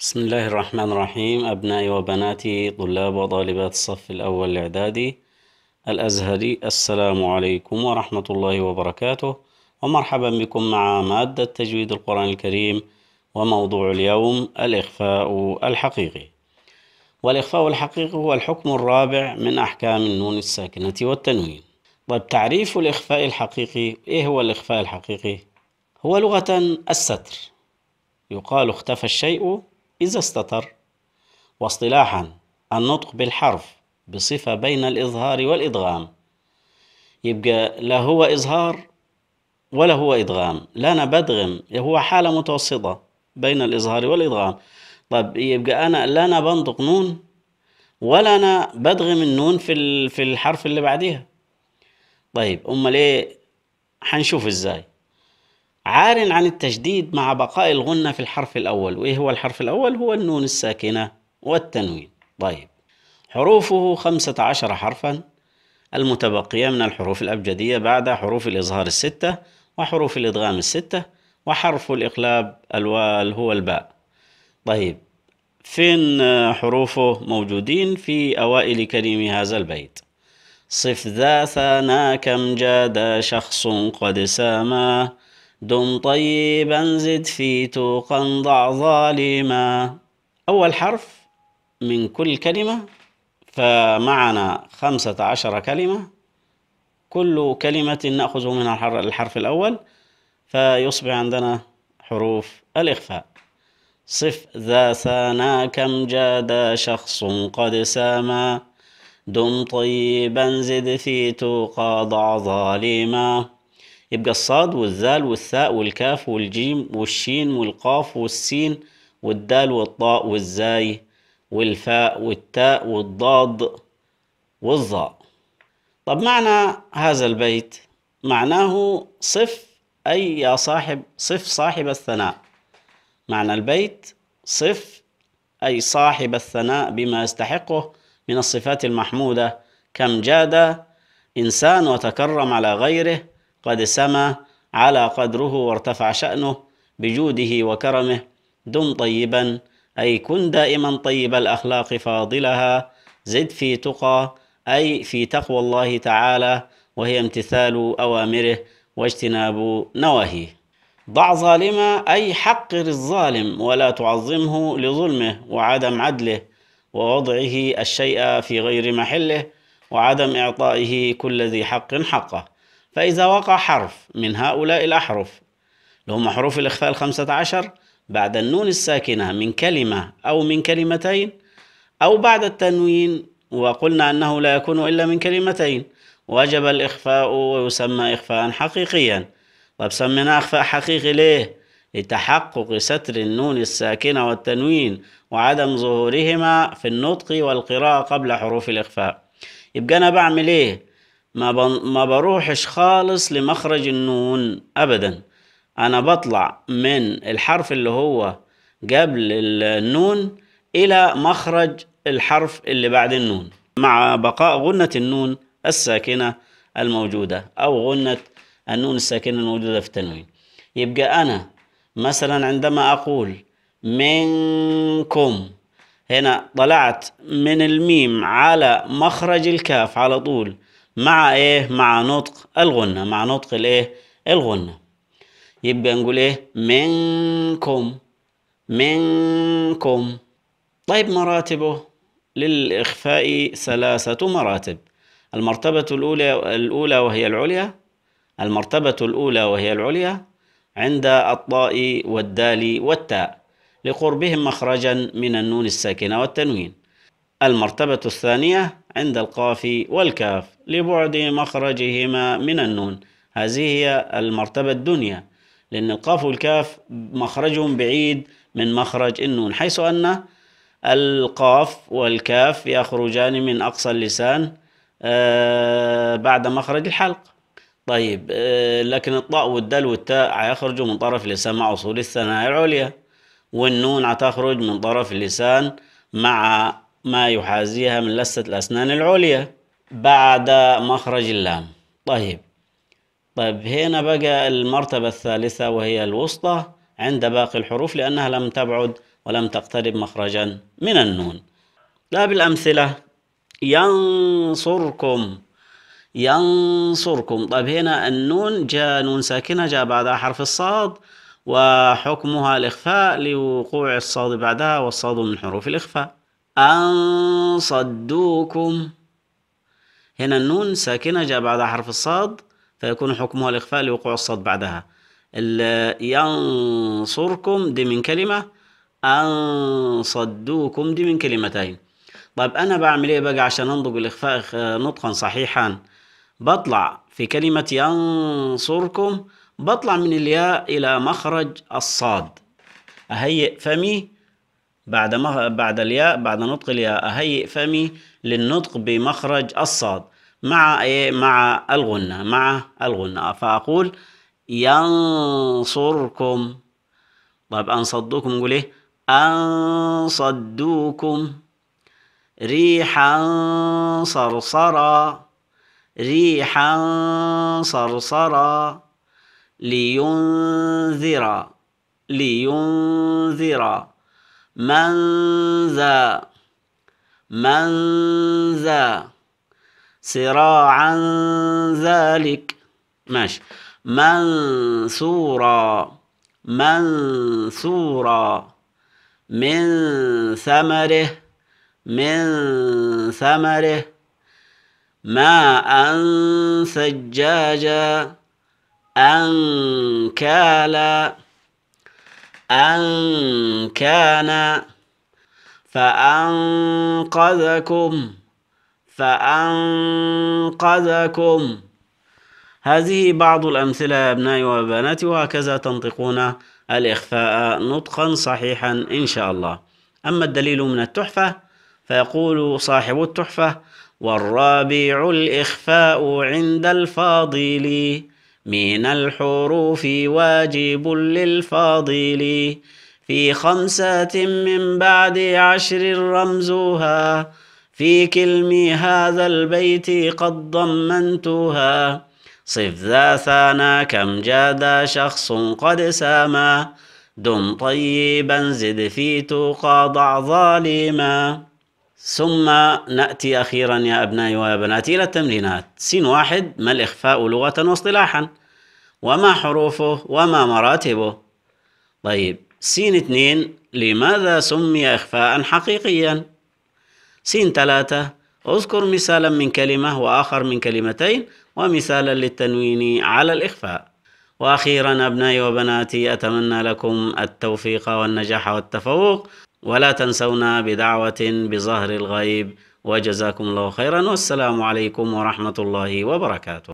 بسم الله الرحمن الرحيم أبنائي وبناتي طلاب وطالبات الصف الأول الإعدادي الأزهري السلام عليكم ورحمة الله وبركاته ومرحبا بكم مع مادة تجويد القرآن الكريم وموضوع اليوم الإخفاء الحقيقي والإخفاء الحقيقي هو الحكم الرابع من أحكام النون الساكنة والتنوين طيب تعريف الإخفاء الحقيقي إيه هو الإخفاء الحقيقي؟ هو لغة الستر يقال اختفى الشيء إذا استتر واصطلاحا النطق بالحرف بصفة بين الإظهار والإدغام يبقى لا هو إظهار ولا هو إدغام لا أنا بدغم هو حالة متوسطة بين الإظهار والإدغام طب يبقى أنا لا أنا بنطق نون ولا أنا بدغم النون في في الحرف اللي بعديها طيب أمال إيه هنشوف إزاي عار عن التجديد مع بقاء الغنة في الحرف الأول وإيه هو الحرف الأول؟ هو النون الساكنة والتنوين طيب حروفه خمسة عشر حرفا المتبقية من الحروف الأبجدية بعد حروف الإظهار الستة وحروف الإدغام الستة وحرف الإقلاب الوال هو الباء طيب فين حروفه موجودين في أوائل كريم هذا البيت صف ذا كم جاد شخص قد ساما دم طيبا زد في توقا ضع ظالما أول حرف من كل كلمة فمعنا خمسة عشر كلمة كل كلمة نأخذ منها الحرف الأول فيصبح عندنا حروف الإخفاء صف ذا ثانا كم جاد شخص قد ساما دم طيبا زد في توقى ضع ظالما يبقى الصاد والذال والثاء والكاف والجيم والشين والقاف والسين والدال والطاء والزاي والفاء والتاء والضاد والظاء طب معنى هذا البيت معناه صف أي يا صاحب صف صاحب الثناء معنى البيت صف أي صاحب الثناء بما يستحقه من الصفات المحمودة كم جاد إنسان وتكرم على غيره قد سما على قدره وارتفع شأنه بجوده وكرمه دم طيبا أي كن دائما طيب الأخلاق فاضلها زد في تقى أي في تقوى الله تعالى وهي امتثال أوامره واجتناب نواهيه ضع ظالما أي حقر الظالم ولا تعظمه لظلمه وعدم عدله ووضعه الشيء في غير محله وعدم إعطائه كل ذي حق حقه فإذا وقع حرف من هؤلاء الأحرف اللي هم حروف الإخفاء الخمسة عشر بعد النون الساكنة من كلمة أو من كلمتين أو بعد التنوين وقلنا أنه لا يكون إلا من كلمتين وجب الإخفاء ويسمى إخفاء حقيقيا طب سميناه إخفاء حقيقي ليه؟ لتحقق ستر النون الساكنة والتنوين وعدم ظهورهما في النطق والقراءة قبل حروف الإخفاء يبقى أنا بعمل إيه؟ ما ما بروحش خالص لمخرج النون أبدا أنا بطلع من الحرف اللي هو قبل النون إلى مخرج الحرف اللي بعد النون مع بقاء غنة النون الساكنة الموجودة أو غنة النون الساكنة الموجودة في التنوين يبقى أنا مثلا عندما أقول منكم هنا طلعت من الميم على مخرج الكاف على طول مع ايه مع نطق الغنة مع نطق الايه الغنة يبقى نقول ايه منكم منكم طيب مراتبه للإخفاء ثلاثة مراتب المرتبة الأولى الأولى وهي العليا المرتبة الأولى وهي العليا عند الطاء والدال والتاء لقربهم مخرجا من النون الساكنة والتنوين المرتبة الثانية عند القاف والكاف لبعد مخرجهما من النون هذه هي المرتبة الدنيا لأن القاف والكاف مخرجهم بعيد من مخرج النون حيث أن القاف والكاف يخرجان من أقصى اللسان آه، بعد مخرج الحلق طيب آه، لكن الطاء والدال والتاء هيخرجوا من طرف اللسان مع أصول الثنايا العليا والنون هتخرج من طرف اللسان مع ما يحازيها من لثة الأسنان العليا بعد مخرج اللام طيب طيب هنا بقى المرتبة الثالثة وهي الوسطى عند باقي الحروف لأنها لم تبعد ولم تقترب مخرجا من النون لا بالأمثلة ينصركم ينصركم طيب هنا النون جاء نون ساكنة جاء بعدها حرف الصاد وحكمها الإخفاء لوقوع الصاد بعدها والصاد من حروف الإخفاء أن صدوكم هنا النون ساكنة جاء بعدها حرف الصاد فيكون حكمها الإخفاء لوقوع الصاد بعدها ينصركم دي من كلمة أن صدوكم دي من كلمتين طيب أنا بعمل إيه بقى عشان أنطق الإخفاء نطقا صحيحا بطلع في كلمة ينصركم بطلع من الياء إلى مخرج الصاد أهيئ فمي بعد ما بعد الياء بعد نطق الياء أهيئ فمي للنطق بمخرج الصاد مع إيه مع الغنة مع الغنة فأقول ينصركم طيب أن صدوكم نقول إيه أن صدوكم ريحا صرصرا ريحا صرصرا لينذرا لينذرا من ذا من ذا صراعا ذلك ماشي منصورا منصورا من ثمره من ثمره ماء سجاجا أنكالا أن كان فأنقذكم فأنقذكم هذه بعض الأمثلة يا أبنائي وبناتي وهكذا تنطقون الإخفاء نطقا صحيحا إن شاء الله أما الدليل من التحفة فيقول صاحب التحفة والرابع الإخفاء عند الفاضل من الحروف واجب للفاضل في خمسة من بعد عشر رمزها في كلم هذا البيت قد ضمنتها صف ذا ثانا كم جاد شخص قد ساما دم طيبا زد في تقاضع ضع ظالما ثم نأتي أخيرا يا أبنائي وبناتي إلى التمرينات سين واحد ما الإخفاء لغة واصطلاحا وما حروفه وما مراتبه طيب سين اثنين لماذا سمي إخفاء حقيقيا سين ثلاثة اذكر مثالا من كلمة وآخر من كلمتين ومثالا للتنوين على الإخفاء وأخيرا أبنائي وبناتي أتمنى لكم التوفيق والنجاح والتفوق ولا تنسونا بدعوة بظهر الغيب وجزاكم الله خيرا والسلام عليكم ورحمة الله وبركاته